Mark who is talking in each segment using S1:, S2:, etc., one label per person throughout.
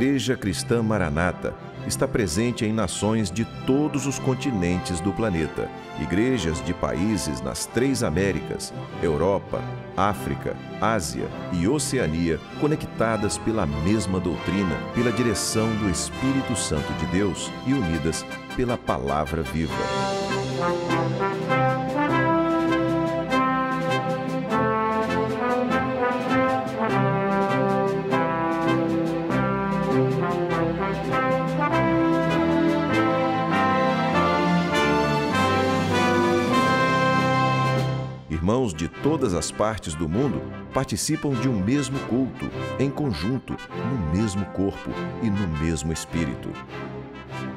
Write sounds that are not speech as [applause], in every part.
S1: Igreja Cristã Maranata está presente em nações de todos os continentes do planeta, igrejas de países nas três Américas, Europa, África, Ásia e Oceania, conectadas pela mesma doutrina, pela direção do Espírito Santo de Deus e unidas pela palavra viva. cristãos de todas as partes do mundo participam de um mesmo culto, em conjunto, no mesmo corpo e no mesmo espírito.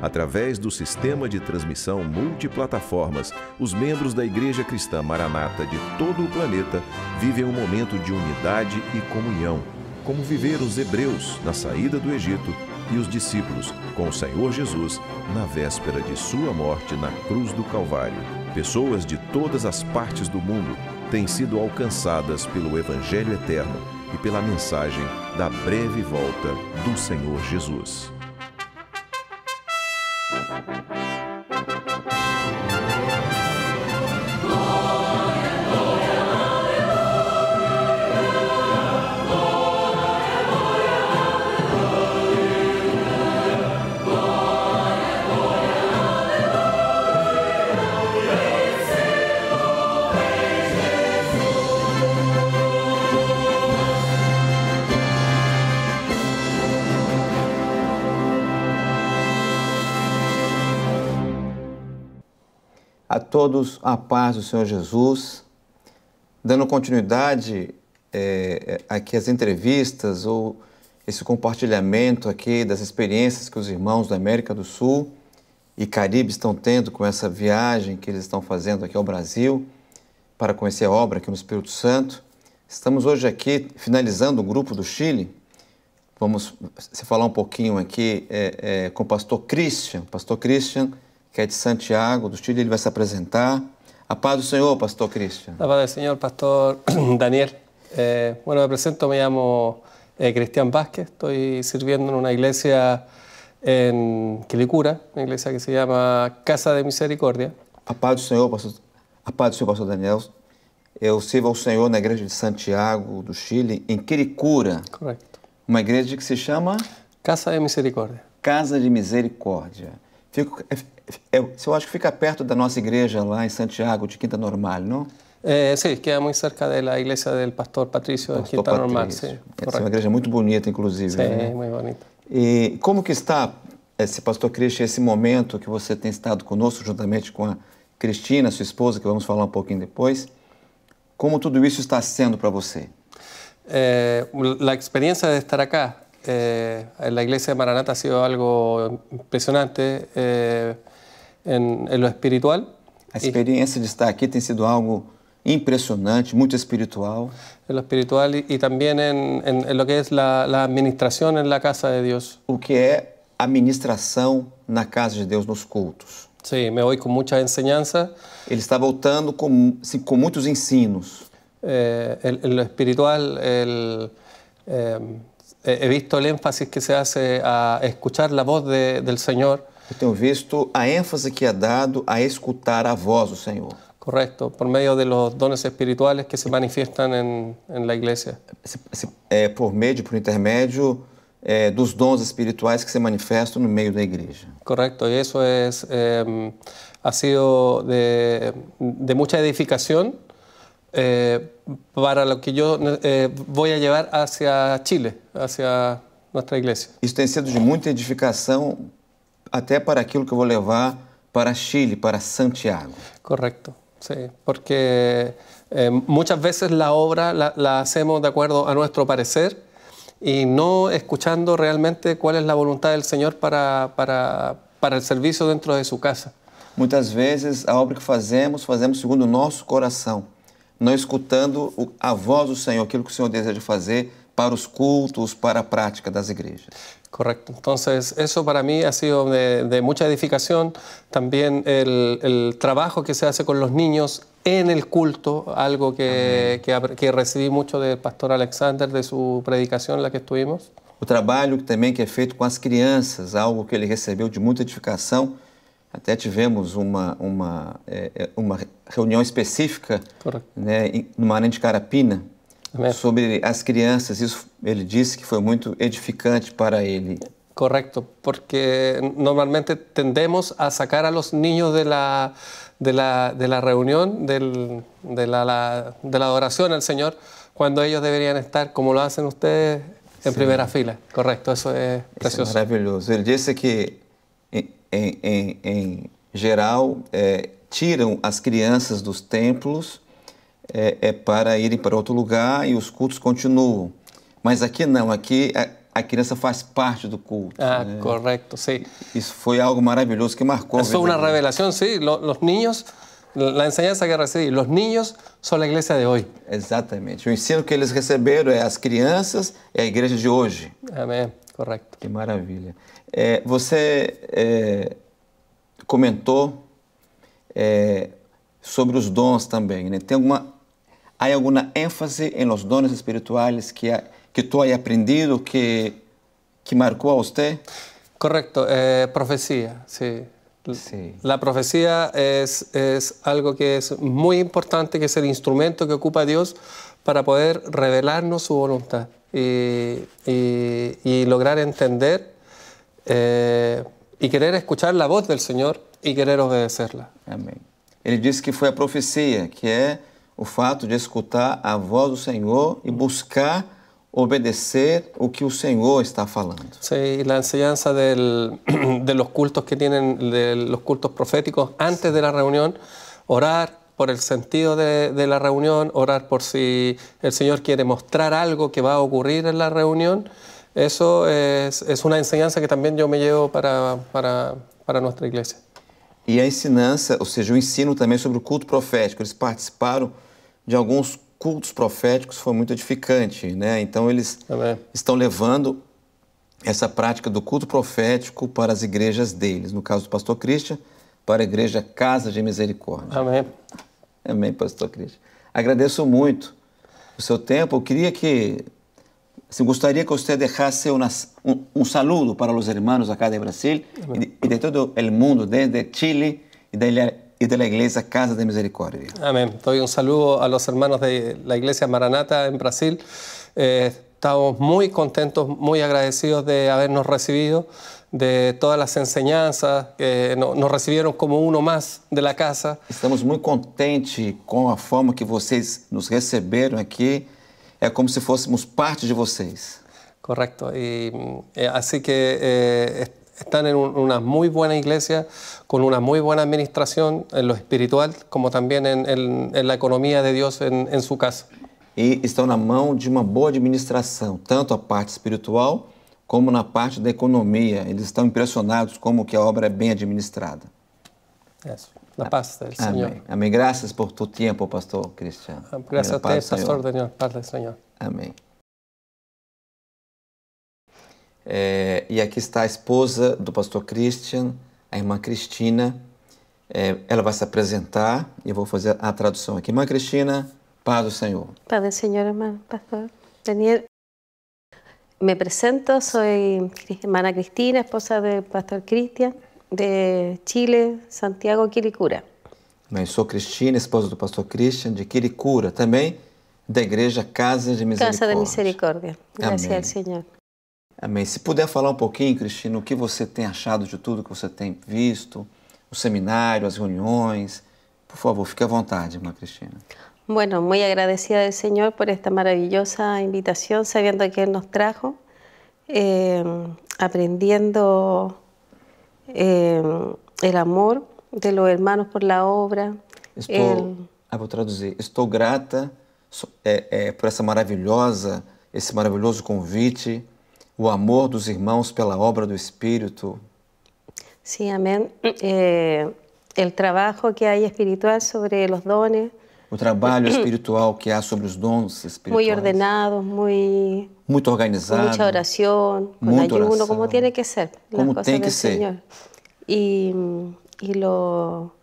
S1: Através do sistema de transmissão multiplataformas, os membros da Igreja Cristã Maranata de todo o planeta vivem um momento de unidade e comunhão, como viveram os hebreus na saída do Egito e os discípulos com o Senhor Jesus na véspera de sua morte na cruz do Calvário. Pessoas de todas as partes do mundo têm sido alcançadas pelo Evangelho Eterno e pela mensagem da breve volta do Senhor Jesus.
S2: A todos a paz do Senhor Jesus. Dando continuidade é, é, aqui às entrevistas ou esse compartilhamento aqui das experiências que os irmãos da América do Sul e Caribe estão tendo com essa viagem que eles estão fazendo aqui ao Brasil para conhecer a obra aqui no Espírito Santo. Estamos hoje aqui finalizando o grupo do Chile. Vamos se falar um pouquinho aqui é, é, com o pastor Christian. Pastor Christian que é de Santiago, do Chile, ele vai se apresentar. A paz do Senhor, pastor Cristian.
S3: A paz do Senhor, pastor [clears throat] Daniel. Eh, bueno, me apresento. me chamo eh, Cristian Vázquez, estoy sirviendo en una iglesia en Quilicura, una iglesia que se llama Casa de Misericordia.
S2: A paz do Senhor, pastor, a paz do Senhor, pastor Daniel. Eu sirvo ao Senhor na igreja de Santiago, do Chile, em Quiricura. Correto. Uma igreja que se chama? Casa de Misericórdia. Casa de Misericórdia. Fico, é, eu, eu acho que fica perto da nossa igreja lá em Santiago, de Quinta Normal, não?
S3: É, sim, que é muito cerca da igreja do pastor Patrício de Quinta Normal. Sim, é uma
S2: igreja muito bonita,
S3: inclusive. Sim, né?
S2: muito bonita. E como que está esse pastor Cristian, esse momento que você tem estado conosco, juntamente com a Cristina, sua esposa, que vamos falar um pouquinho depois? Como tudo isso está sendo para você?
S3: Eh, é, experiência de estar aqui eh, igreja de Maranata ha sido algo impressionante. Eh, en, lo espiritual.
S2: La experiencia de estar aquí ha sido algo impresionante, mucho
S3: espiritual. En lo espiritual y, también en, en, lo que es la, administración en la casa de Dios. O
S2: que administración en la casa de Deus los cultos. Sí,
S3: me voy con mucha enseñanza. Él está voltando con con muchos ensinos. Eh, en, lo espiritual, eh, he visto el énfasis que se hace a escuchar la voz del Señor.
S2: Eu tenho visto a ênfase que é
S3: dado a escutar a voz do Senhor. Correto, por meio de los dones espirituales que se manifestam na igreja. É, por meio, por intermédio é,
S2: dos dons espirituais que se manifestam no meio da igreja.
S3: Correto, e isso é, é, ha sido de, de edificação eh, para o que eu eh, vou voy a hacia Chile, hacia nossa igreja.
S2: Isso tem sido de muita edificação até para aquilo que eu vou levar para Chile, para Santiago.
S3: Correcto, sí, porque eh, vezes a obra la, la, hacemos de acordo a nosso parecer e não escuchando realmente qual é a vontade do Senhor para, para, para o serviço dentro de sua casa.
S2: Muitas vezes a obra que fazemos, fazemos segundo o nosso coração, não escutando a voz do Senhor, aquilo que o Senhor deseja fazer para os cultos, para a prática das igrejas.
S3: Correcto. Entonces, eso para mí ha sido de, de mucha edificación. También el, el, trabajo que se hace con los niños en el culto, algo que, que, que recibí mucho del pastor Alexander, de su predicación en la que estuvimos. O trabalho
S2: também que é feito com as crianças, algo que ele recebeu de muita edificação. Até tivemos uma, uma, é, é, uma reunião específica né, no Maranhão de Carapina, Amém. sobre as crianças. Isso ele disse que foi muito edificante
S3: para ele. Correcto, porque normalmente tendemos a sacar a los niños de la, de la, de la reunión, del, de, la, la, de la adoración al Señor, cuando ellos deberían estar, como lo hacen ustedes, en primeira fila. Correto, isso é precioso. é
S2: maravilhoso. Ele disse que, em, em, em geral, eh, tiram as crianças dos templos é, é para irem para outro lugar e os cultos continuam. Mas aqui não, aqui a, a criança faz parte do culto.
S3: Ah, né? correto, sim.
S2: Isso foi algo maravilhoso que marcou. Isso foi uma
S3: revelação, sim. Os niños, a enseñanza que recebi, os niños são a igreja de hoje.
S2: Exatamente. O ensino que eles receberam é as crianças, é a igreja de hoje. Amém, correto. Que maravilha. É, você é, comentou é, sobre os dons também, né? Tem alguma ¿Hay alguna énfasis en los dones espirituales que, que tú hayas aprendido que, que marcó a usted?
S3: Correcto, eh, profecía, sí. Sí. La profecía es, es, algo que es muy importante, que es el instrumento que ocupa Dios para poder revelarnos su voluntad y, lograr entender eh, y querer escuchar la voz del Señor y querer obedecerla.
S2: Amén. Él dice que fue a profecía, que es o fato de escutar a voz do Senhor e buscar obedecer o que o Senhor está falando.
S3: Sí, la enseñanza [clears throat] de los cultos que tienen, de los cultos proféticos antes de la reunión, orar por el sentido de, la reunión, orar por si el Señor quiere mostrar algo que va a ocurrir en la reunión. Eso es, una enseñanza que también yo me llevo para nuestra iglesia.
S2: e a ensinança, ou seja, o ensino também sobre o culto profético. Eles participaram de alguns cultos proféticos, foi muito edificante, né? Então eles Amém. Ah, estão levando essa prática do culto profético para as igrejas deles. No caso do pastor Christian, para a igreja Casa de Misericórdia. Amém. Amém, pastor Christian. Agradeço muito o seu tempo. Eu queria que se gustaría que usted dejase un, saludo para los hermanos acá de Brasil y de, todo el mundo, desde Chile y de la, Iglesia Casa de Misericordia.
S3: Amén. Doy un saludo a los hermanos de la Iglesia Maranata en Brasil. Eh, estamos muy contentos, muy agradecidos de habernos recibido, de todas las enseñanzas, que nos recibieron como uno más de la casa.
S2: Estamos muy contentos con la forma que ustedes nos recibieron aquí. é como se fôssemos parte de vocês.
S3: Correcto. Mm, e eh, assim que eh, em uma muito boa igreja, com uma muito boa administração buena lo espiritual, como também em, en, en la de Deus em sua casa.
S2: E estão na mão de uma boa administração, tanto a parte espiritual como na parte da economia. Eles estão impressionados como que a obra é bem administrada.
S3: isso na paz do Senhor.
S2: Amém. Amén. por tu tempo, Pastor Cristiano. Ah, graças a Deus, Pastor
S3: Daniel. do Senhor.
S2: Amém. É, e aqui está a esposa do pastor Christian, a irmã Cristina. É, ela vai se apresentar e eu vou fazer a tradução aqui. Irmã Cristina, paz do Senhor.
S4: Paz do Senhor, irmã, pastor Daniel. Me apresento, sou irmã Cristina, esposa do pastor Christian de Chile, Santiago Quilicura.
S2: Bem, sou Cristina, esposa do pastor Christian de Quilicura, também da igreja Casa de Misericórdia. Casa de
S4: Misericórdia. Graças ao Senhor.
S2: Amém. Se puder falar um pouquinho, Cristina, o que você tem achado de tudo que você tem visto, o seminário, as reuniões. Por favor, fique à vontade, irmã Cristina.
S4: Bueno, muito agradecida ao Senhor por esta maravilhosa invitação, sabendo que Ele nos trajo, eh, eh, el amor de los hermanos por la obra.
S2: Estou, el... ah, vou traduzir. Estou grata é, é, por essa maravilhosa, esse maravilhoso convite, o amor dos irmãos pela obra do Espírito.
S4: Sim, sí, amém. Eh, el trabajo que hay espiritual sobre los dones
S2: El trabajo [coughs] espiritual que hay sobre los dones muy Muy
S4: ordenado, muy
S2: muito organizado. Muita
S4: oração, como tiene que ser. Como tiene que ser. Y, lo,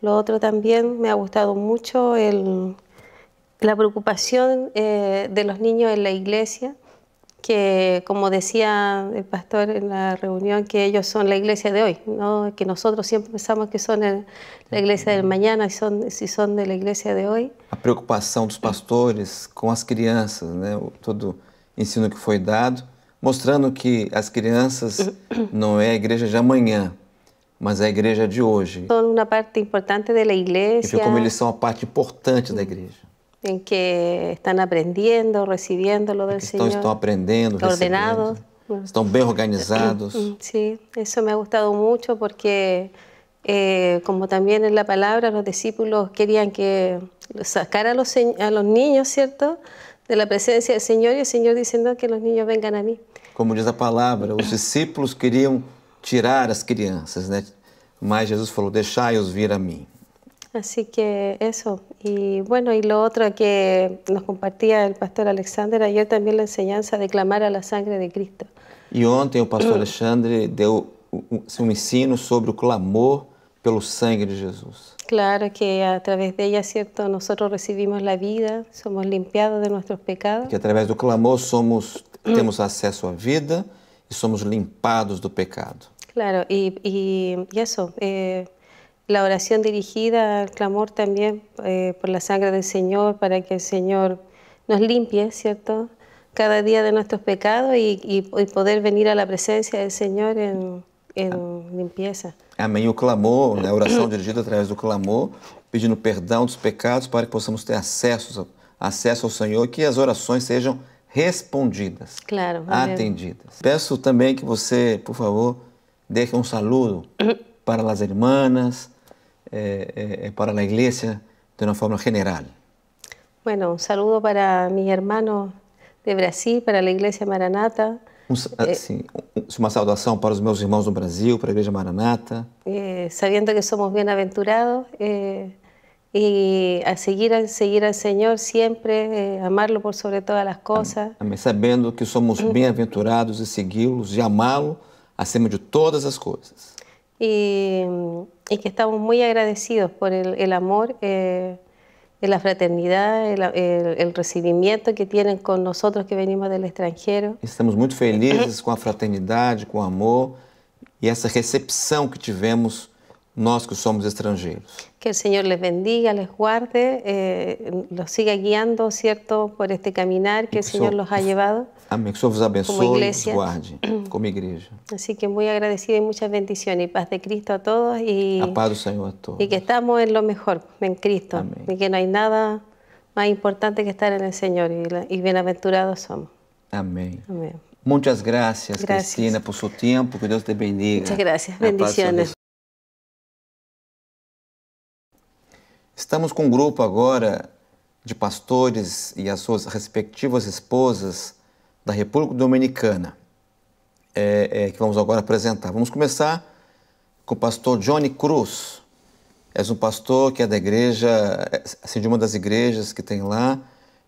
S4: lo, otro también me ha gustado mucho el, la preocupación eh, de los niños en la iglesia. que, como decía el pastor en la reunión, que ellos son la iglesia de hoy, ¿no? que nosotros siempre pensamos que son el, la iglesia del mañana são son, si son de la iglesia de hoy.
S2: A preocupação dos pastores com as crianças, né? todo ensino que foi dado, mostrando que as crianças [coughs] não é a igreja de amanhã, mas é a igreja de hoje.
S4: São uma parte importante da igreja. E como eles
S2: são a parte importante da igreja.
S4: en que están aprendiendo, recibiendo lo del Señor. Están
S2: aprendiendo, ordenados. Están bien
S4: organizados. Mm, sí, eso me ha gustado mucho porque, eh, como también en la palabra, los discípulos querían que sacar a los, a los niños, ¿cierto?, de la presencia del Señor y el Señor diciendo que los niños vengan a mí.
S2: Como dice la palabra, los discípulos querían tirar a las crianças, ¿no? Mas Jesús falou: deixai-os vir a mí.
S4: Así que eso, y bueno, y lo otro que nos compartía el pastor Alexander ayer también la enseñanza de clamar a la sangre de Cristo.
S2: Y ontem o pastor mm. Alexandre deu un um ensino sobre el clamor pelo sangre de Jesus.
S4: Claro que a través de ella, cierto, nosotros recibimos la vida, somos limpiados de nuestros pecados. Que
S2: través del clamor somos temos acesso à vida y e somos limpados del pecado.
S4: Claro, y, eso, eh, La oración dirigida al clamor también eh, por la sangre del Señor, para que el Señor nos limpie, ¿cierto? Cada día de nuestros pecados y, y, y poder venir a la presencia del Señor en, em limpeza.
S2: Amém. O clamor, né, a oração dirigida através do clamor, pedindo perdão dos pecados para que possamos ter acesso, acesso ao Senhor e que as orações sejam respondidas,
S4: claro, atendidas.
S2: Peço também que você, por favor, deixe um saludo [coughs] para as irmãs, Eh, eh, eh, para la iglesia de una forma general?
S4: Bueno, un saludo para mis hermanos de Brasil, para la iglesia Maranata.
S2: Una ah, una uma para los meus irmãos do Brasil, para la Iglesia Maranata.
S4: sabiendo que somos bienaventurados y a seguir, a seguir al Señor siempre, amarlo por sobre todas las cosas.
S2: Sabiendo que somos bienaventurados y e seguirlos y e los acima de todas las cosas.
S4: Y y que estamos muy agradecidos por el, amor, eh, la fraternidad, el, recibimiento que tienen con nosotros que venimos del extranjero.
S2: Estamos muy felices eh, eh. con la fraternidad, con el amor y esa recepción que tivemos nosotros que somos extranjeros.
S4: Que el Señor les bendiga, les guarde, eh, los siga guiando, ¿cierto?, por este caminar que el Señor los ha llevado.
S2: Amén, que os abençoe y los guarde [clears throat] como iglesia.
S4: Así que muy agradecida y muchas bendiciones y paz de Cristo a todos. Y, a
S2: paz del Señor a todos. Y
S4: que estamos en lo mejor, en Cristo. Y que no hay nada más importante que estar en el Señor y, bienaventurados somos. Amén. Amén.
S2: Muchas gracias, Cristina, por su tiempo. Que Dios te bendiga. Muchas gracias. Bendiciones. Estamos com um grupo agora de pastores e as suas respectivas esposas da República Dominicana, é, é, que vamos agora apresentar. Vamos começar com o pastor Johnny Cruz. És um pastor que é da igreja, é, assim, de uma das igrejas que tem lá,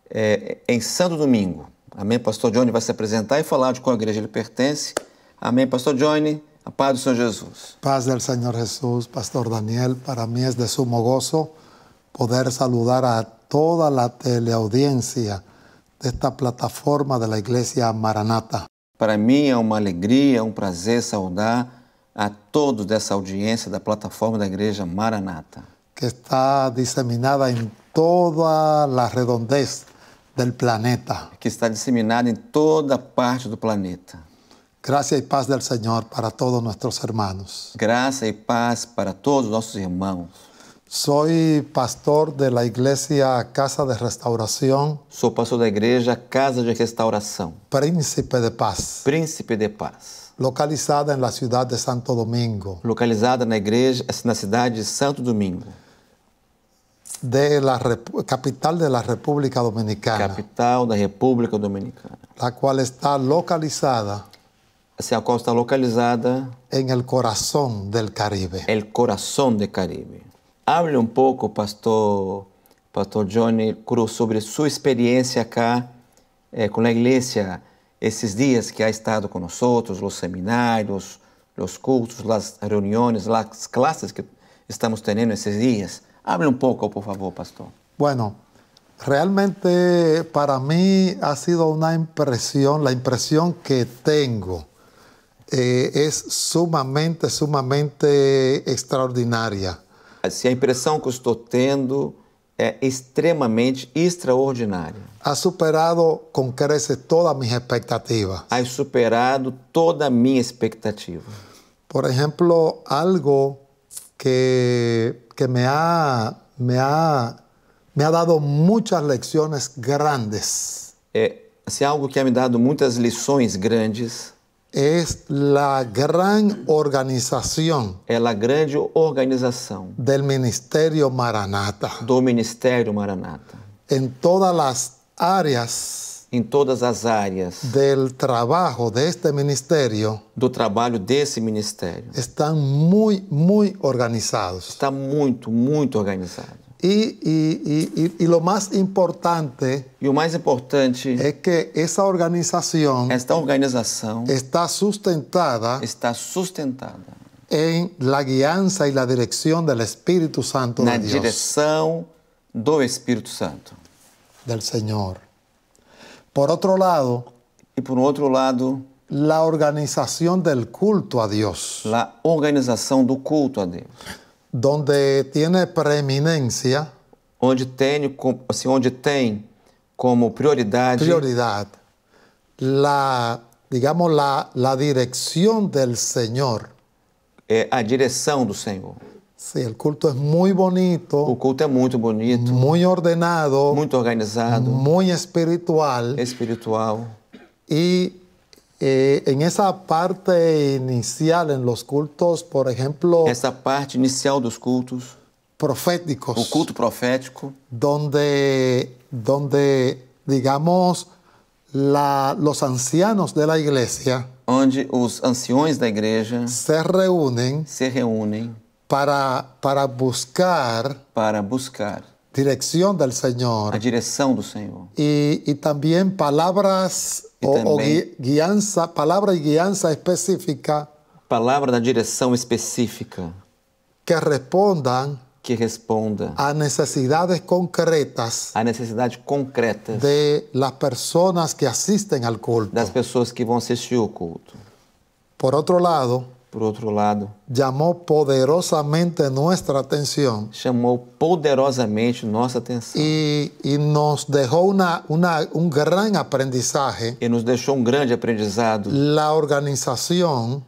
S2: é, em Santo Domingo. Amém? Pastor Johnny vai se apresentar e falar de qual igreja ele pertence. Amém, pastor Johnny. A paz do Senhor Jesus.
S5: Paz do Senhor Jesus, pastor Daniel. Para mim é de sumo gozo poder saludar a toda la teleaudiencia desta plataforma da Igreja Maranata.
S2: Para mim é uma alegria, um prazer saudar a todos dessa audiência da plataforma da Igreja Maranata.
S5: Que está disseminada em toda a redondez do planeta.
S2: Que está disseminada em toda parte do planeta.
S5: Graça e paz do Senhor para todos nossos irmãos.
S2: Graça e paz para todos nossos irmãos.
S5: Soy pastor de la iglesia Casa de Restauración.
S2: Sou pastor da igreja Casa de Restauração. Príncipe de Paz. Príncipe de Paz.
S5: Localizada na cidade de Santo Domingo.
S2: Localizada na igreja na cidade de Santo Domingo.
S5: De la capital de la República Dominicana.
S2: Capital da República Dominicana. La qual está localizada assim, a qual está localizada em el corazón del Caribe. El corazón del Caribe Hable un poco, pastor, pastor Johnny Cruz, sobre su experiencia acá eh, con la iglesia, esos días que ha estado con nosotros, los seminarios, los cultos, las reuniones, las clases que estamos teniendo esos días. Hable un poco, por favor, pastor.
S5: Bueno, realmente para mí ha sido una impresión, la impresión que tengo eh, es sumamente, sumamente extraordinaria.
S2: assim, a impressão que eu estou tendo é extremamente extraordinária.
S5: Has superado com creces todas as minhas expectativas.
S2: Has superado toda a minha expectativa.
S5: Por exemplo, algo que, que me ha me ha me ha dado muitas lições
S2: grandes. É, assim, algo que ha me dado muitas lições grandes
S5: es la gran organización é a grande organização del Ministerio Maranata do Ministério Maranata em todas as áreas em todas as áreas del trabajo de este ministerio
S2: do trabalho desse ministério estão muito muito organizados está muito muito organizado
S5: e, e, e, e, e o mais importante. E o mais importante é que essa organização. Esta organização está sustentada.
S2: Está sustentada
S5: em la guiança e la direção do Espírito Santo na de Deus.
S2: direção do Espírito Santo.
S5: Del Senhor. Por outro lado. E por outro lado. La organización del culto a Dios La organización do culto a Deus. Donde tiene preeminencia. Onde tem, assim, onde tem como prioridade. Prioridade. La, digamos, la, la dirección del Señor.
S2: É a direção do Senhor.
S5: Sí, o culto é muito bonito. O culto é muito bonito. muito ordenado. Muito organizado. muito espiritual. Espiritual. E eh, en esa parte inicial, en los cultos, por ejemplo...
S2: Essa parte inicial dos cultos.
S5: Proféticos. O
S2: culto profético.
S5: Donde, donde digamos, la, los ancianos de la
S2: iglesia... Onde os anciões da igreja... Se reúnem... Se reúnem... Para, para buscar... Para buscar
S5: direção do Senhor. A
S2: direção do Senhor. E,
S5: e também palavras e ou, ou guiança, palavra e guiança específica.
S2: Palavra da direção específica.
S5: Que respondam que responda a necessidades concretas a necessidades concretas de las personas que assistem ao culto das pessoas que vão assistir o culto por outro lado por outro lado, chamou poderosamente nossa atenção. Chamou poderosamente nossa atenção. E, e nos deixou uma, uma, um grande aprendizagem. E nos deixou um grande aprendizado. A organização,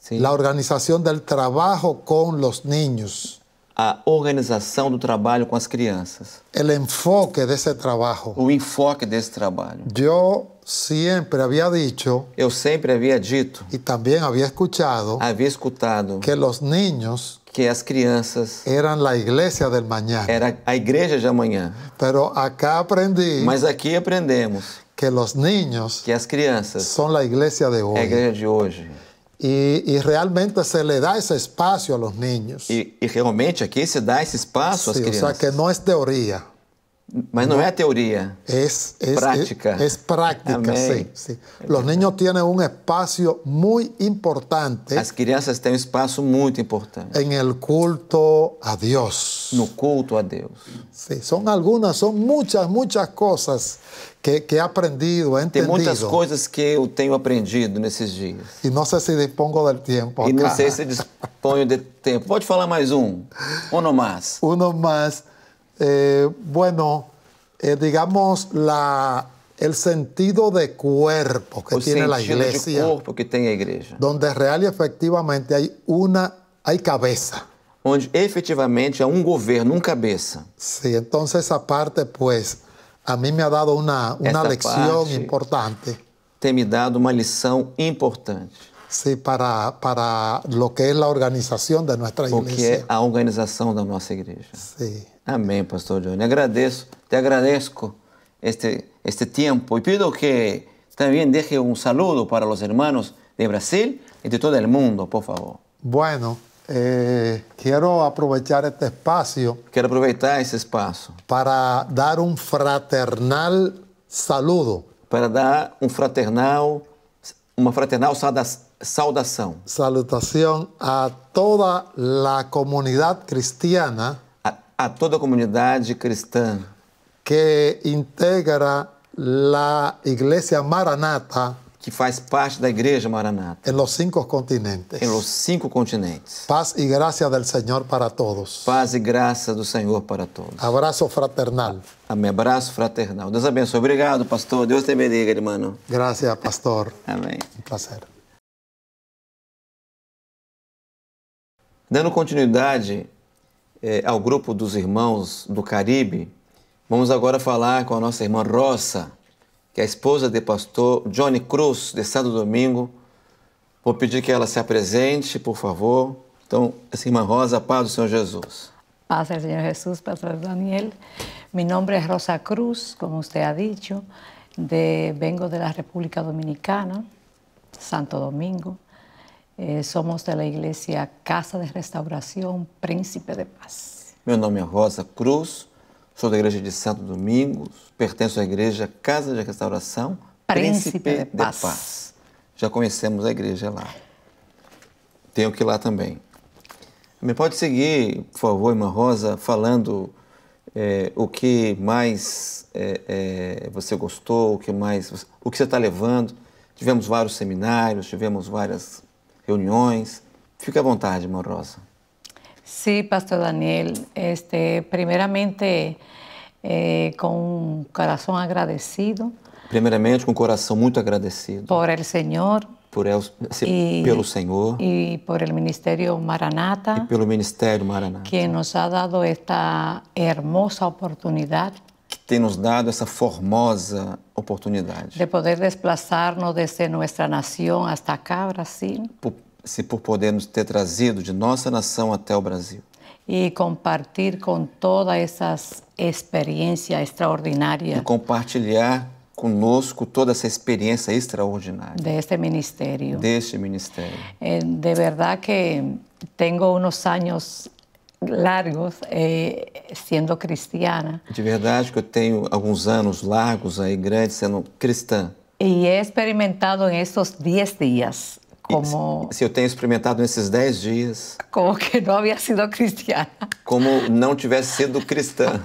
S5: Sim. a organização do trabalho com os niños
S2: a organização do trabalho com as crianças. O enfoque desse trabalho. O enfoque desse trabalho.
S5: Eu sempre havia dito,
S2: Eu sempre havia dito. E também havia escutado, Havia escutado. Que os niños que as crianças
S5: eram a igreja del amanhã, Era a igreja de amanhã. Pero acá aprendi. Mas aqui aprendemos que os niños que as crianças são é a igreja de hoje. É a igreja de hoje. Y realmente se le da ese espacio a los niños.
S2: Y realmente aquí se da ese espacio a las. crianças. o
S5: sea que no es teoría.
S2: Pero no es teoría. Es práctica. Es práctica, sí.
S5: Los niños tienen un espacio muy importante. Las
S2: crianças tienen un espacio muy importante.
S5: En el culto a En No culto a Dios. Sí. Son algunas, son muchas muchas cosas. que, que he aprendido, he entendido. Tem muitas
S2: coisas que eu tenho aprendido nesses dias.
S5: E não sei se dispongo do tempo. Acá. E não sei se
S2: disponho de tempo. Pode falar mais um? Uno mais.
S5: Uno mais. Eh, bueno, eh, digamos, la, el sentido de cuerpo que o tiene la iglesia. De corpo
S2: que tem a igreja.
S5: Donde real y efectivamente hay una, hay cabeza.
S2: Onde efetivamente há um governo, um cabeça.
S5: Sim, sí, então essa parte, pois. Pues, a mí me ha dado una lección
S2: importante. te me dado una lección importante.
S5: Sí, para, para lo que es la organización de nuestra iglesia. Porque es
S2: la organización de nuestra iglesia. Sí. Amén, pastor Johnny. te agradezco este, este tiempo y pido que también deje un saludo para los hermanos de Brasil y de todo el mundo, por favor.
S5: Bueno, eh, quiero aprovechar este espacio.
S2: Quiero aproveitar ese espacio para dar un fraternal saludo. Para dar un fraternal, uma fraternal saudação.
S5: salutación a toda la comunidad cristiana. A, toda la comunidad cristiana. que integra la Iglesia Maranata
S2: que faz parte da Igreja Maranata. Em los cinco continentes. Em los cinco continentes. Paz e graça do Senhor para todos. Paz e graça do Senhor para todos. Abraço fraternal. Amém. Abraço fraternal. Deus abençoe. Obrigado, pastor. Deus te bendiga, irmão. Graças, pastor. Amém. Um prazer. Dando continuidade eh, ao grupo dos irmãos do Caribe, vamos agora falar com a nossa irmã Roça que é a esposa de pastor Johnny Cruz, de Santo Domingo. Vou pedir que ela se apresente, por favor. Então, essa irmã Rosa, paz do Senhor Jesus.
S6: Paz do Senhor Jesus, pastor Daniel. Meu nome é Rosa Cruz, como você ha dicho, de, vengo de la República Dominicana, Santo Domingo. Eh, somos da igreja Casa de Restauração Príncipe
S2: de Paz. Meu nome é Rosa Cruz, sou da igreja de Santo Domingos, pertenço à igreja Casa de Restauração Príncipe, Príncipe de, Paz. de, Paz. Já conhecemos a igreja lá. Tenho que ir lá também. Me pode seguir, por favor, irmã Rosa, falando é, o que mais é, é, você gostou, o que mais, o que você está levando. Tivemos vários seminários, tivemos várias reuniões. Fique à vontade, irmã Rosa.
S6: Sí, Pastor Daniel. Este, primeiramente, eh, com um coração agradecido.
S2: Primeiramente, com um coração muito agradecido.
S6: Por el Senhor.
S2: Por el, e, pelo Senhor. E por el Ministério Maranata. E pelo Ministério Maranata. Que nos ha dado
S6: esta hermosa oportunidade.
S2: Que tem nos dado essa formosa oportunidade.
S6: De poder desplazar-nos desde nossa nação até cá, Brasil.
S2: Por se por podermos ter trazido de nossa nação até o Brasil.
S6: E compartilhar com todas essa experiência extraordinária E
S2: compartilhar conosco toda essa experiência extraordinária. Deste ministério. Deste ministério.
S6: Eh, de verdade que tenho uns anos
S2: largos
S6: eh, sendo cristiana.
S2: De verdade que eu tenho alguns anos largos aí grandes sendo cristã.
S6: E he experimentado em estes 10 dias
S2: como... Se eu tenho experimentado nesses dez dias.
S6: Como que não havia sido cristã
S2: Como não tivesse sido cristã.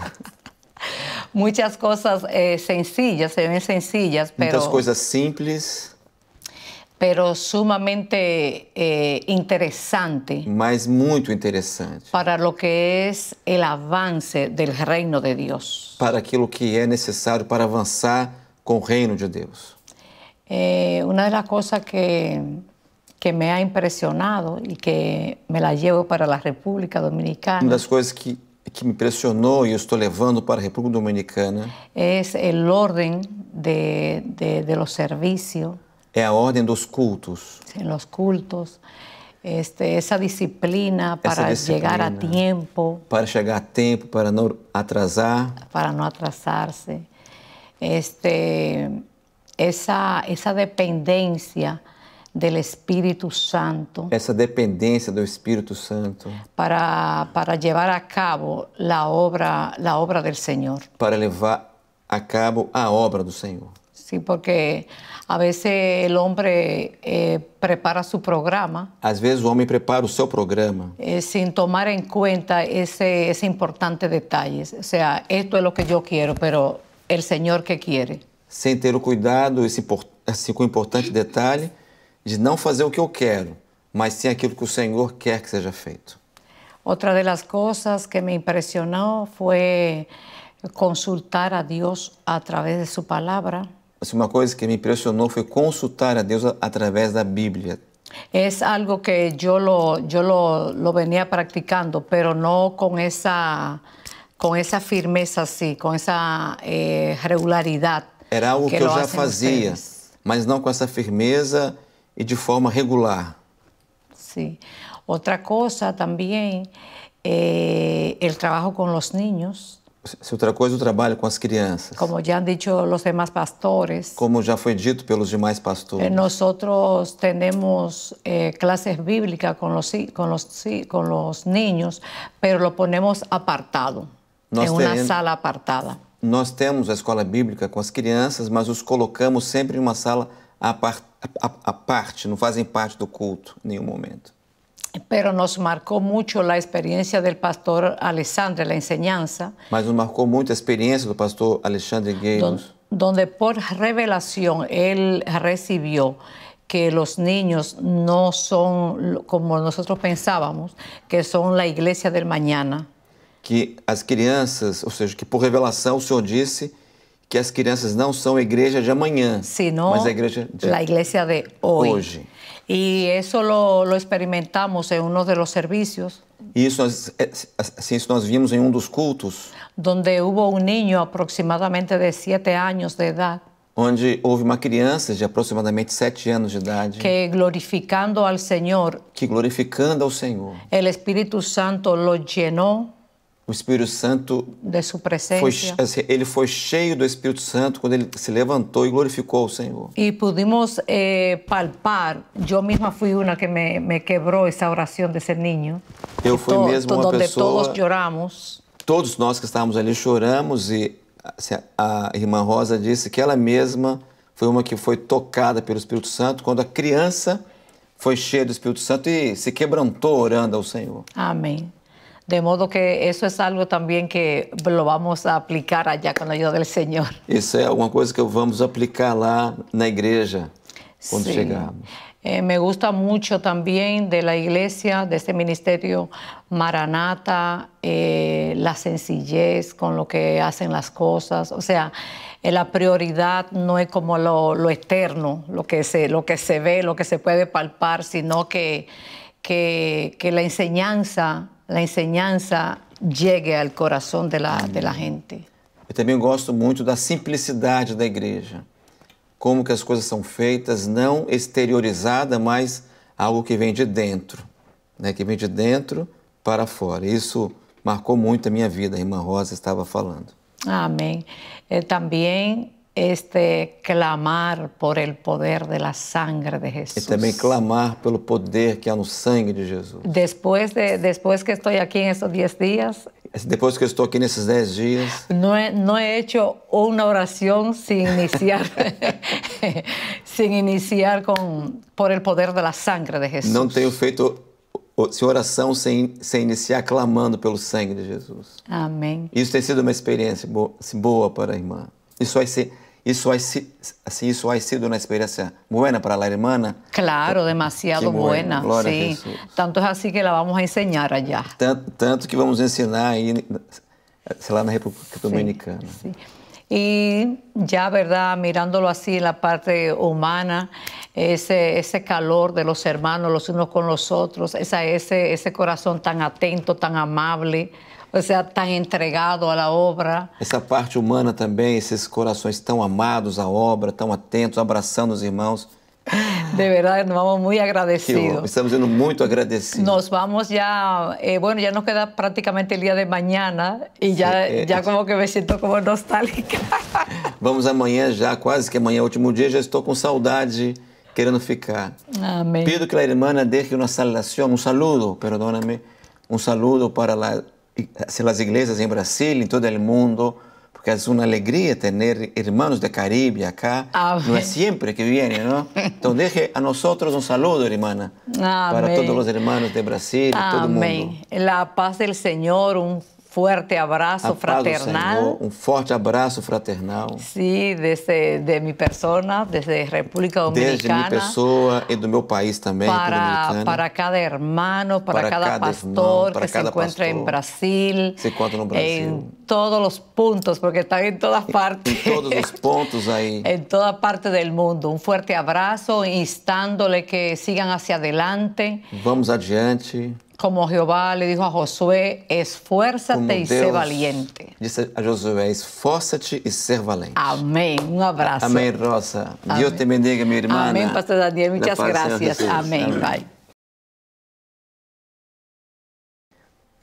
S6: [laughs] Muitas coisas eh, sencillas, bem eh, sencillas, pero... Muitas coisas
S2: simples.
S6: Pero sumamente eh, interessante.
S2: Mas muito interessante.
S6: Para lo que es el avance del reino de Deus.
S2: Para aquilo que é necessário para avançar com o reino de Deus.
S6: Eh, uma das coisas que que me ha impressionado e que me la llevo para a República Dominicana. Uma
S2: das coisas que que me impressionou e eu estou levando para a República Dominicana
S6: é o ordem de, de, de los servicios.
S2: É a ordem dos cultos.
S6: En los cultos. Este, essa disciplina para essa disciplina, chegar a tempo.
S2: Para chegar a tempo, para não atrasar.
S6: Para não atrasar-se. Este, essa, essa dependência del Espíritu Santo.
S2: Esa dependencia del Espíritu Santo.
S6: Para, para llevar a cabo la obra, la obra del Señor.
S2: Para llevar a cabo la obra del Señor.
S6: Sí, porque a veces el hombre eh, prepara su programa.
S2: A veces el hombre prepara o seu programa.
S6: Eh, sin tomar en cuenta ese, ese importante detalle. O sea, esto es lo que yo quiero, pero el Señor que quiere.
S2: Sin ter cuidado, esse, esse importante detalle. de não fazer o que eu quero, mas sim aquilo que o Senhor quer que seja feito.
S6: Outra das coisas que me impressionou foi consultar a Deus através de sua palavra.
S2: Uma coisa que me impressionou foi consultar a Deus através da Bíblia.
S6: É algo que eu lo, eu lo, lo venia praticando, pero no con esa, con esa firmeza así, con esa eh, regularidade. Era algo que, que eu já fazia, vocês.
S2: mas não com essa firmeza e de forma regular.
S6: Sim. Outra coisa também é eh, o trabalho com os niños.
S2: Se outra coisa, o trabalho com as crianças.
S6: Como já han dicho os demais pastores.
S2: Como já foi dito pelos demais eh, pastores.
S6: Nós temos eh, classes bíblicas com os com os com os niños, pero lo ponemos apartado,
S2: nós em uma sala
S6: apartada.
S2: Nós temos a escola bíblica com as crianças, mas os colocamos sempre em uma sala apartada a par, parte, não fazem parte do culto em nenhum momento.
S6: pero nos marcou muito a experiência do pastor Alexandre, la ensinança.
S2: Mas nos marcou muito a experiência do pastor Alexandre Gaines,
S6: Donde por revelação ele recebeu que os niños não são como nós pensávamos, que são a igreja del mañana.
S2: Que as crianças, ou seja, que por revelação o senhor disse que as crianças não são igreja de amanhã, Sino mas a igreja de la
S6: iglesia de hoy. hoje. E isso lo, lo experimentamos em um dos serviços.
S2: Isso nós, é, assim, isso nós vimos em um dos cultos.
S6: Onde houve um niño aproximadamente de 7 anos de idade.
S2: Onde houve uma criança de aproximadamente sete anos de idade. Que glorificando ao Senhor. Que glorificando ao Senhor.
S6: O Espírito Santo lo
S2: llenou o Espírito Santo.
S6: de sua presença. Foi,
S2: assim, ele foi cheio do Espírito Santo quando ele se levantou e glorificou o Senhor.
S6: E pudemos eh, palpar. Eu mesma fui uma que me, me quebrou essa oração desse menino.
S2: Eu fui to, mesmo to, uma pessoa. Todos
S6: choramos.
S2: Todos nós que estávamos ali choramos e assim, a irmã Rosa disse que ela mesma foi uma que foi tocada pelo Espírito Santo quando a criança foi cheia do Espírito Santo e se quebrantou orando ao Senhor.
S6: Amém. De modo que eso es algo también que lo vamos a aplicar allá con la ayuda del Señor.
S2: Eso es alguna cosa que vamos a aplicar lá en la iglesia cuando llegamos.
S6: Eh, me gusta mucho también de la iglesia, de este ministerio Maranata, eh, la sencillez con lo que hacen las cosas. O sea, eh, la prioridad no es como lo, lo externo, lo que, se, lo que se ve, lo que se puede palpar, sino que, que, que la enseñanza a enseñanza chegue ao coração da la, gente.
S2: Eu também gosto muito da simplicidade da igreja. Como que as coisas são feitas, não exteriorizada, mas algo que vem de dentro, né? que vem de dentro para fora. Isso marcou muito a minha vida, a irmã Rosa estava falando.
S6: Amém. Eu eh, também este clamar por el poder de la sangre de Jesús. e también
S2: clamar pelo poder que há no sangue de Jesus.
S6: Después de después que estoy aquí en estos 10 días.
S2: Después que estoy aquí en dez 10 días.
S6: No he, no he hecho una oración sin iniciar [laughs] sin iniciar con por el poder de la sangre de Jesús. Não tenho
S2: feito sem oração sem, sem iniciar clamando pelo sangue de Jesus.
S6: Amém.
S2: Isso tem sido uma experiência boa, assim, boa para a irmã. Isso vai ser ¿Eso ha sido una experiencia buena para la hermana.
S6: Claro, demasiado buena, sí. Tanto es así que la vamos a enseñar allá.
S2: Tanto, que vamos a enseñar ahí, sei eh, lá, República Dominicana.
S6: Y ya, ¿verdad? Mirándolo así en la parte humana, ese, ese calor de los hermanos los unos con los otros, esa, ese, ese corazón tan atento, tan amable. você está entregado à obra.
S2: Essa parte humana também, esses corações tão amados à obra, tão atentos, abraçando os irmãos.
S6: De verdade nos vamos muito
S2: agradecidos. Estamos sendo muito agradecidos.
S6: Nos vamos já eh, bueno, já nos queda praticamente o dia de manhã e já já como que me sinto como nostálgica.
S2: [laughs] Vamos amanhã já, quase que amanhã, último dia, já estou com saudade, querendo ficar.
S6: Amém. Pido que a
S2: irmã deixe é uma salvação um saludo, perdóname, um saludo para hacia las iglesias en Brasil, en todo el mundo, porque es una alegría tener hermanos de Caribe acá. No es siempre que vienen, ¿no? Entonces deje a nosotros un saludo, hermana,
S6: para todos los
S2: hermanos de Brasil, todo el mundo.
S6: La paz del Señor, un fuerte abrazo fraternal.
S2: un fuerte abrazo fraternal.
S6: Sí, desde de mi persona, desde República Dominicana. Desde mi
S2: persona y de mi país también, para,
S6: cada hermano, para, cada, pastor que se encuentra en Brasil.
S2: Se encuentra en Brasil. En
S6: todos los puntos, porque están en todas partes.
S2: En, todos los [laughs] puntos ahí. en
S6: toda parte del mundo. Un fuerte abrazo, instándole que sigan hacia adelante.
S2: Vamos adelante.
S6: como Jeová le dijo a Josué, esfuérzate e sé
S2: valiente. Disse a Josué, esforça-te e ser valente. Amém.
S6: Um abraço. Amém,
S2: Rosa. Amém. Deus te bendiga, minha irmã. Amém, Pastor Daniel. Muitas graças. Amém, Amém, Pai.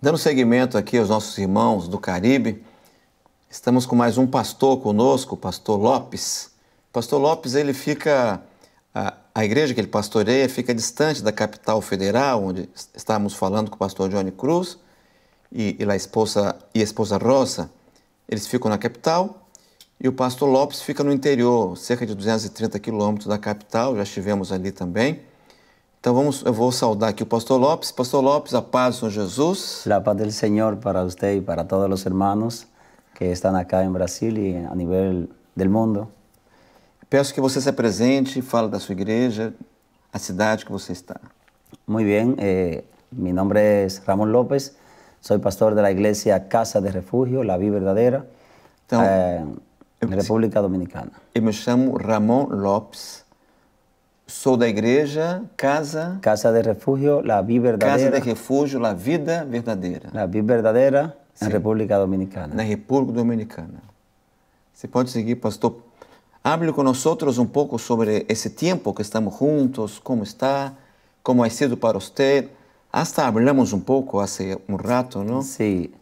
S2: Dando seguimento aqui aos nossos irmãos do Caribe, estamos com mais um pastor conosco, o pastor Lopes. O pastor Lopes, ele fica ah, a igreja que ele pastoreia fica distante da capital federal, onde estávamos falando com o pastor Johnny Cruz e, e, a, esposa, e a esposa Rosa. Eles ficam na capital e o pastor Lopes fica no interior, cerca de 230 quilômetros da capital, já estivemos ali também. Então vamos, eu vou saudar aqui o pastor Lopes. Pastor Lopes, a paz do Senhor Jesus. A paz do Senhor
S7: para você e para todos os irmãos que estão aqui em Brasil e a nível do mundo.
S2: Peço que você se apresente, fale da sua igreja, a cidade que
S7: você está. Muito bem, eh, meu nome é Ramon López, sou pastor da igreja Casa de Refúgio, La Vida Verdadeira, então, eh, eu, República Dominicana. Eu me chamo Ramon Lopes, sou da igreja Casa... Casa de Refúgio, La Vida Verdadeira. Casa de Refúgio, La Vida Verdadeira. La Vida
S2: Verdadeira, na República Dominicana. Na República Dominicana. Você pode seguir, pastor Hable con nosotros un poco sobre ese tiempo que estamos juntos, cómo está, cómo ha sido para usted. Hasta hablamos un poco hace un rato, ¿no? Sí.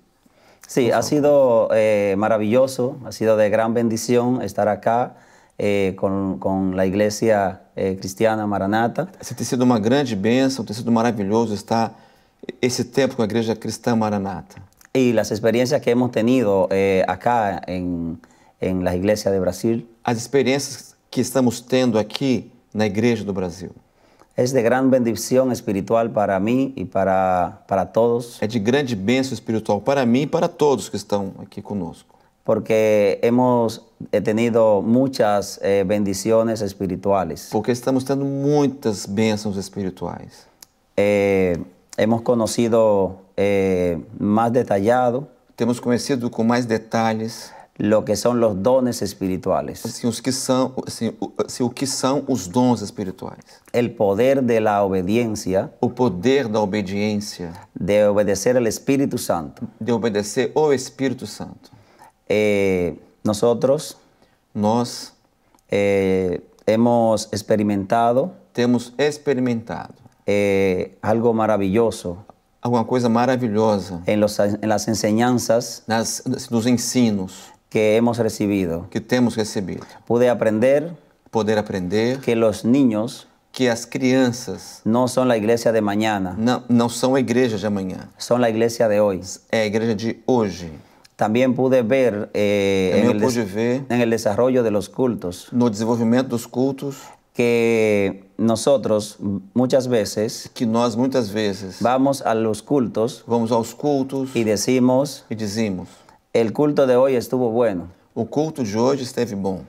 S7: Sí, ha sido eh, maravilloso, ha sido de gran bendición estar acá eh, con, la iglesia eh, cristiana Maranata. Ha sido una gran bendición, ha sido maravilloso estar ese tiempo con la Iglesia Cristiana Maranata. Y las experiencias que hemos tenido acá en em la iglesia de Brasil. As experiências que estamos tendo aqui na igreja do Brasil. É de grande bendição espiritual para mim e para para todos. É de grande bênção espiritual para mim e para todos que estão aqui conosco. Porque hemos eh, tenido muchas eh, bendições espirituais. Porque estamos tendo muitas bênçãos espirituais. Eh, hemos conocido eh, mais detalhado. Temos conhecido com mais detalhes lo que são os dones espirituais. Assim, os que são, assim, o, assim, o que são os dons espirituais? El poder de la obediencia. O poder da obediência. De obedecer al Espírito Santo. De obedecer o Espírito Santo. Eh, nosotros. Nós. Eh, hemos experimentado. Temos experimentado. Eh, algo maravilhoso. alguma coisa maravilhosa. Em, los, em las enseñanzas. nos ensinos. que hemos recibido. Que temos recebido. Pude aprender. Poder aprender. Que los niños. Que las crianças. no son la iglesia de mañana no no son iglesias de mañana son la iglesia de hoy É igreja de hoy también pude ver, eh, en, pude el ver en el desarrollo de los cultos. No desenvolvimento dos cultos. que nosotros muchas veces que nós muchas veces vamos a los cultos vamos aos cultos y decimos y e decimos el culto de hoy estuvo bueno. O culto de hoje esteve bom.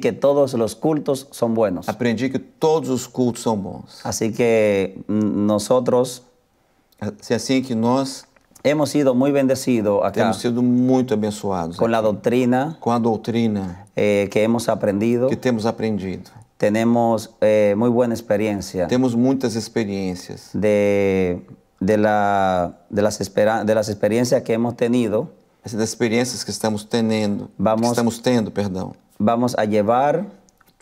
S7: que todos los cultos son buenos. Aprendi que todos os cultos são bons. Así que mm, nosotros se así que nós hemos sido muy bendecidos acá. Hemos sido muy abençoados. Con la doctrina. Com a doutrina. Eh, que hemos aprendido. Que temos aprendido. Tenemos eh, muy buena experiencia. Tenemos muchas experiencias. De de la de las de las experiencias que hemos tenido. essas é experiências que estamos tendo, vamos, que estamos tendo, perdão. Vamos a levar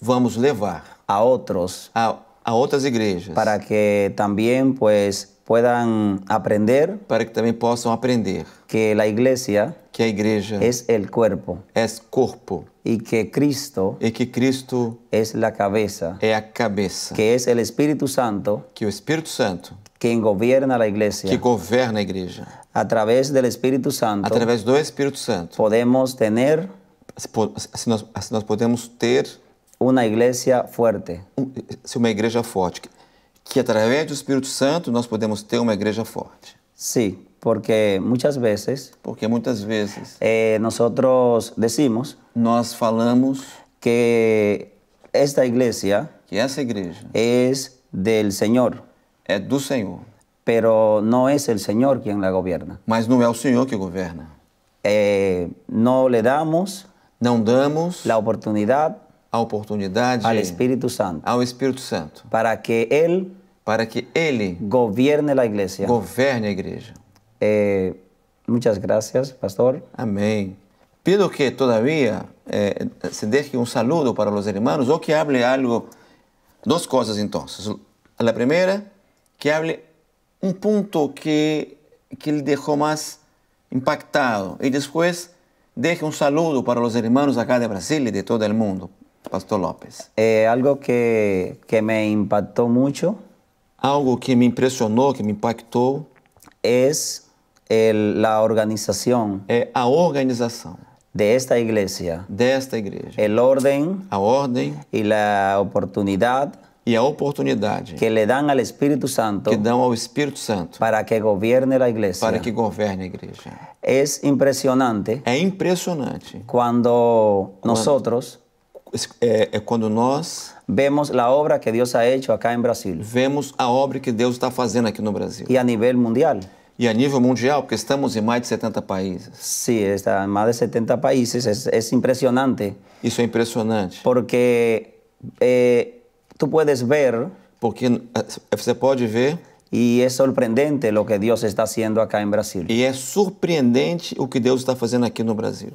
S7: vamos levar a outros a, a outras igrejas para que também pois, puedan aprender para que também possam aprender que a igreja que a igreja é o corpo é corpo e que Cristo e que Cristo é a cabeça é a cabeça que é o Espírito Santo que o Espírito Santo quem governa a igreja que governa a igreja a través del Espíritu Santo, através do Espírito Santo, podemos ter se, se, nós, se podemos ter uma igreja forte. Um, se uma igreja forte, que, que através do Espírito Santo nós podemos ter uma igreja forte. Sim, sí, porque muitas vezes. Porque muitas vezes. Eh, nós decimos. Nós falamos que esta igreja. Que essa igreja. É es del Senhor. É do Senhor. pero no es el Señor quien la gobierna. Mas no es el Señor que gobierna. Eh, no le damos damos la oportunidad al Espíritu Santo, Santo para que él para que él gobierne la iglesia. Eh, muchas gracias, pastor.
S2: Amén. Pido que todavía eh, se deje un saludo para los hermanos o que hable algo, dos cosas entonces. La primera, que hable un punto que, que le dejó más impactado. Y después deje un saludo para los hermanos acá de Brasil y de todo el mundo, Pastor López.
S7: Eh, algo que, me impactó mucho. Algo que me impresionó, que me impactó. Es la organización. Eh, a De esta iglesia. De esta iglesia. El orden. A orden. Y la oportunidad. e a oportunidade que lhe dão ao Espírito Santo que dão ao Espírito Santo para que governe a Igreja Para que governe a igreja. É impressionante. É impressionante. Quando, quando nós é, é quando nós vemos a obra que Deus ha hecho acá em Brasil. Vemos a obra que Deus está fazendo aqui no Brasil. E a nível mundial. E a nível mundial, porque estamos em mais de 70 países. Sim, sí, está em mais de 70 países. É, é impressionante. Isso é impressionante. Porque eh, tú puedes ver. Porque eh, se puede ver. Y es sorprendente lo que Dios está haciendo acá en Brasil. Y es surpreendente lo que Dios está haciendo aquí en Brasil.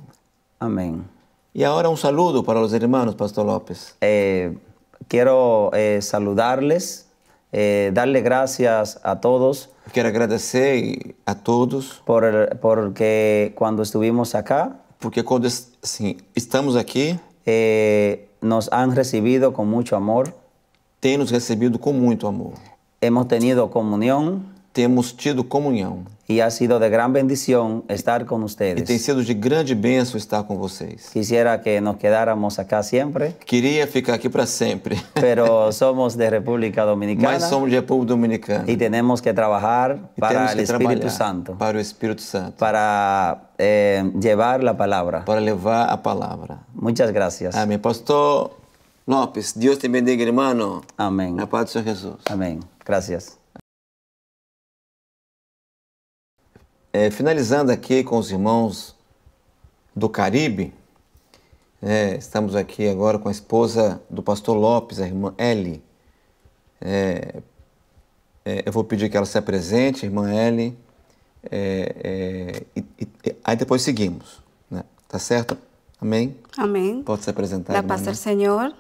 S7: Amén. Y ahora un saludo para los hermanos, Pastor López. Eh, quiero eh, saludarles, eh, darle gracias a todos. Quiero agradecer a todos. Por, porque cuando estuvimos acá, Porque cuando estamos aquí, nos han recibido con mucho amor. tem nos recebido com muito amor. Hemos tenido comunhão. Temos tido comunhão. E ha sido de grande bendición estar com ustedes. E tem sido de grande bênção estar com vocês. Quisiera que nos quedáramos acá sempre.
S2: Queria ficar aqui para sempre.
S7: Pero [laughs] somos de República Dominicana. Mas somos de República Dominicana. E temos que trabalhar para o Espírito Santo. Para o Espírito Santo. Para eh, levar a palavra. Para levar a palavra. Muitas graças. Amém, pastor. Lopes, Deus te bendiga, irmão. Amém. Na paz de Jesus. Amém.
S2: Gracias. É, finalizando aqui com os irmãos do Caribe, é, estamos aqui agora com a esposa do pastor Lopes, a irmã Ellie. É, é eu vou pedir que ela se apresente, irmã Ellie, é, é, e, e, aí depois seguimos. Né? Tá certo? Amém? Amém. Pode se apresentar. irmã, paz do né?
S8: Senhor.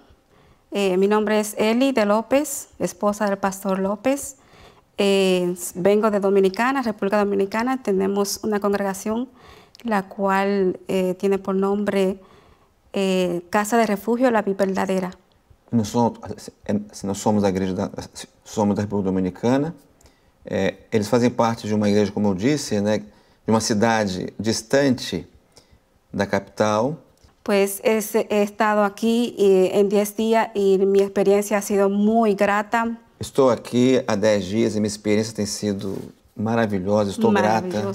S8: Eh, mi nombre es Eli de López, esposa del pastor López. Eh, vengo de Dominicana, República Dominicana. Tenemos una congregación la cual eh, tiene por nombre Casa de Refugio La Vida Verdadera.
S2: Nosotros, somos, nós somos somos República Dominicana. Ellos hacen parte de una iglesia, como eu disse, de una ciudad distante de la capital,
S8: pues es, he estado aquí eh, en 10 días y mi experiencia ha sido muy grata.
S2: Estou aqui há 10 dias e minha experiência tem sido maravilhosa, estou grata.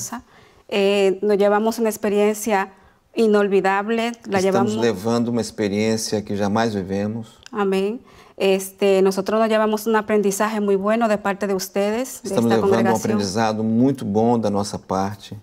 S8: Eh, nos llevamos uma experiência inolvidável. Estamos llevamos...
S2: levando uma experiência que jamais vivemos.
S8: Amém. Este, nosotros nos llevamos um aprendizagem muito bueno de parte de vocês. Estamos levando um aprendizado
S2: muito bom da nossa parte.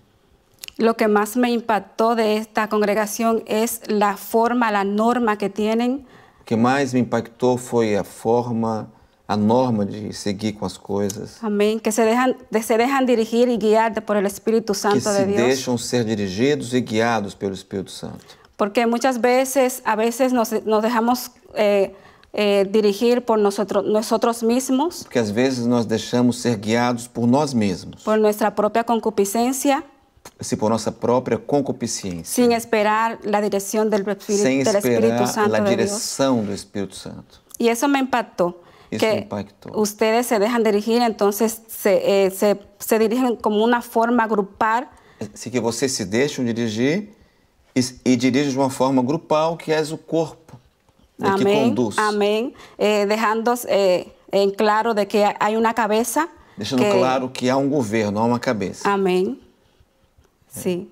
S8: Lo que más me impactó de esta congregación es la forma, la norma que tienen.
S2: Lo que más me impactó fue la forma, la norma de seguir con las cosas.
S8: Amén. Que se dejan, se dejan dirigir y guiar por el Espíritu Santo de Dios. Que se deixam
S2: ser dirigidos e guiados pelo Espírito Santo.
S8: Porque muchas veces, a veces nos, dejamos eh, eh, dirigir por nosotros, nosotros mismos.
S2: Porque a veces nos dejamos ser guiados por nosotros mismos.
S8: Por nuestra propia concupiscencia.
S2: Assim, por nossa própria concupiscência.
S8: Sem esperar a direção do Espírito, do Espírito Santo. a direção
S2: do Espírito Santo.
S8: E isso me impactou. Isso que me impactou. ustedes se deixam dirigir, então se, eh, se, se dirigem como uma forma grupal.
S2: Se assim que vocês se deixam dirigir e, e dirigem de uma forma grupal, que é o corpo
S8: né, que conduz. Amém. Eh, deixando eh, claro de que há uma cabeça. Deixando que... claro
S2: que há um governo, há uma cabeça.
S8: Amém. É. Sim.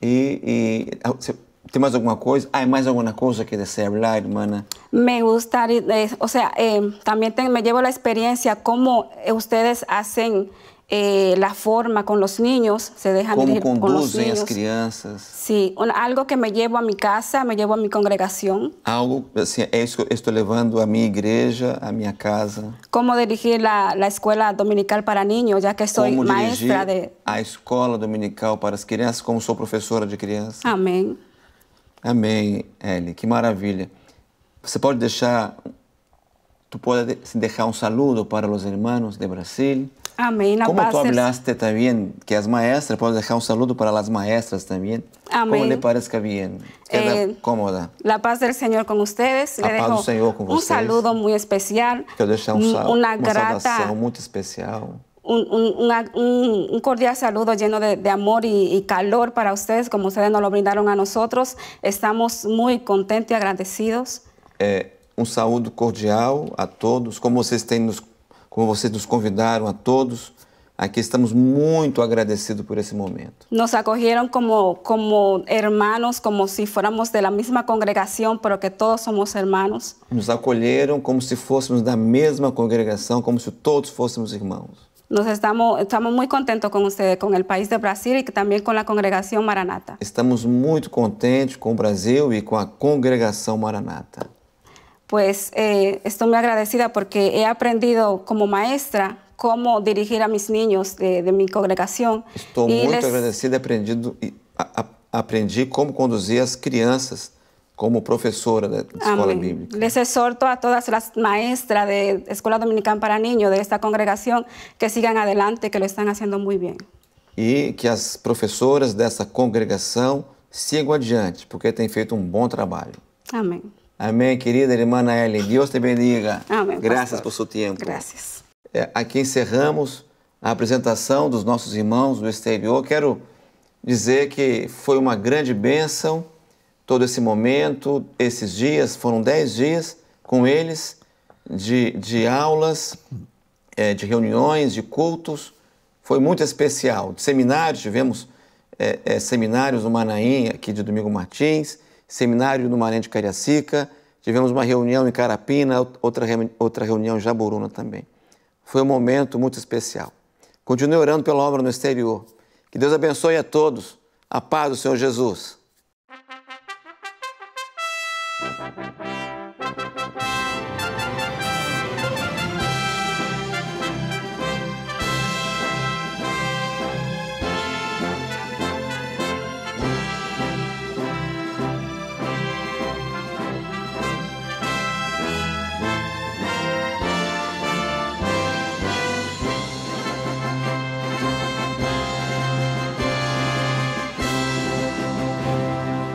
S2: E, e ah, tem mais alguma coisa? Há ah, mais alguma coisa que deseja irmã hermana?
S8: Me gostaria, eh, seja também eh, me llevo a experiência como vocês fazem eh, la forma con los niños, se dejan ¿Cómo dirigir con los niños.
S2: crianças.
S8: Sí, un, algo que me llevo a mi casa, me llevo a mi congregación.
S2: Algo, assim, esto, esto levando a mi igreja, a mi casa.
S8: Cómo dirigir la, la escuela dominical para niños, ya que soy maestra de...
S2: a escola dominical para as crianças, como sou professora de crianças. Amém. Amém, Eli, que maravilha. Você pode deixar, tu pode deixar um saludo para os irmãos de Brasil?
S8: Amén. Como tú hablaste
S2: también que es maestra? puedo dejar un saludo para las maestras también. Amén. Como le parezca bien. Queda eh, cómoda.
S8: La paz del Señor con ustedes. La paz dejo del Señor con un saludo muy especial. Quiero un
S2: saludo. una, una muy especial.
S8: Un, cordial saludo lleno de, amor y, calor para ustedes, como ustedes nos lo brindaron a nosotros. Estamos muy contentos y agradecidos.
S2: Eh, un saludo cordial a todos, como ustedes tienen nos como vocês nos convidaram a todos. Aqui estamos muito agradecidos por esse momento.
S8: Nos acolheram como, como hermanos, como se fôssemos da mesma congregação, porque todos somos irmãos.
S2: Nos acolheram como se fôssemos da mesma congregação, como se todos fôssemos irmãos.
S8: Nos estamos, estamos muito contentes com você, com o país de Brasil e também com a congregação Maranata.
S2: Estamos muito contentes com o Brasil e com a congregação Maranata
S8: pues eh, estoy muy agradecida porque he aprendido como maestra cómo dirigir a mis niños de, de mi congregación. Estou e muito les...
S2: agradecida, aprendido, a, a, aprendi como conduzir as crianças como professora de escola bíblica.
S8: Les exhorto a todas as maestras de Escola Dominicana para Niños de esta congregação que sigam adelante, que lo estão fazendo muito bem.
S2: E que as professoras dessa congregação sigam adiante, porque têm feito um bom trabalho. Amém. Amém, querida irmã Naeli. Deus te bendiga. Amém. Graças pastor. por seu tempo. Graças. É, aqui encerramos a apresentação dos nossos irmãos do exterior. Quero dizer que foi uma grande bênção todo esse momento, esses dias, foram dez dias com eles de, de aulas, é, de reuniões, de cultos. Foi muito especial. De seminários, tivemos é, é seminários no Manaim, aqui de Domingo Martins seminário no Maranhão de Cariacica, tivemos uma reunião em Carapina, outra, outra reunião em Jaboruna também. Foi um momento muito especial. Continue orando pela obra no exterior. Que Deus abençoe a todos. A paz do Senhor Jesus.